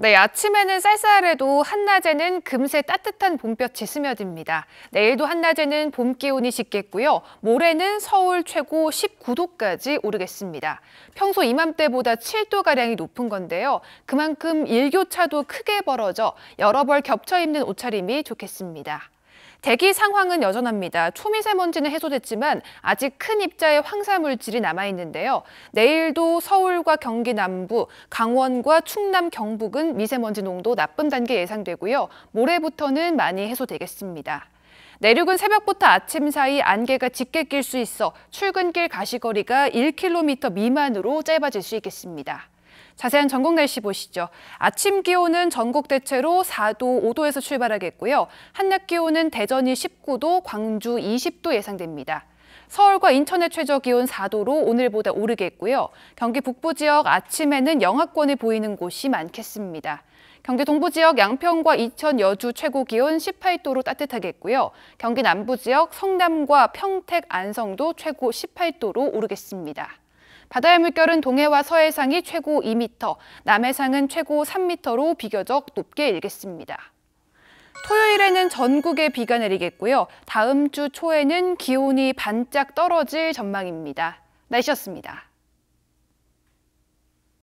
네, 아침에는 쌀쌀해도 한낮에는 금세 따뜻한 봄볕이 스며듭니다. 내일도 한낮에는 봄 기온이 짙겠고요. 모레는 서울 최고 19도까지 오르겠습니다. 평소 이맘때보다 7도가량이 높은 건데요. 그만큼 일교차도 크게 벌어져 여러 벌 겹쳐 입는 옷차림이 좋겠습니다. 대기 상황은 여전합니다. 초미세먼지는 해소됐지만 아직 큰 입자의 황사물질이 남아있는데요. 내일도 서울과 경기 남부, 강원과 충남 경북은 미세먼지 농도 나쁨 단계 예상되고요. 모레부터는 많이 해소되겠습니다. 내륙은 새벽부터 아침 사이 안개가 짙게 낄 수 있어 출근길 가시거리가 1km 미만으로 짧아질 수 있겠습니다. 자세한 전국 날씨 보시죠. 아침 기온은 전국 대체로 4도, 5도에서 출발하겠고요. 한낮 기온은 대전이 19도, 광주 20도 예상됩니다. 서울과 인천의 최저 기온 4도로 오늘보다 오르겠고요. 경기 북부 지역 아침에는 영하권이 보이는 곳이 많겠습니다. 경기 동부 지역 양평과 이천 여주 최고 기온 18도로 따뜻하겠고요. 경기 남부 지역 성남과 평택 안성도 최고 18도로 오르겠습니다. 바다의 물결은 동해와 서해상이 최고 2m, 남해상은 최고 3m로 비교적 높게 일겠습니다. 토요일에는 전국에 비가 내리겠고요. 다음 주 초에는 기온이 반짝 떨어질 전망입니다. 날씨였습니다.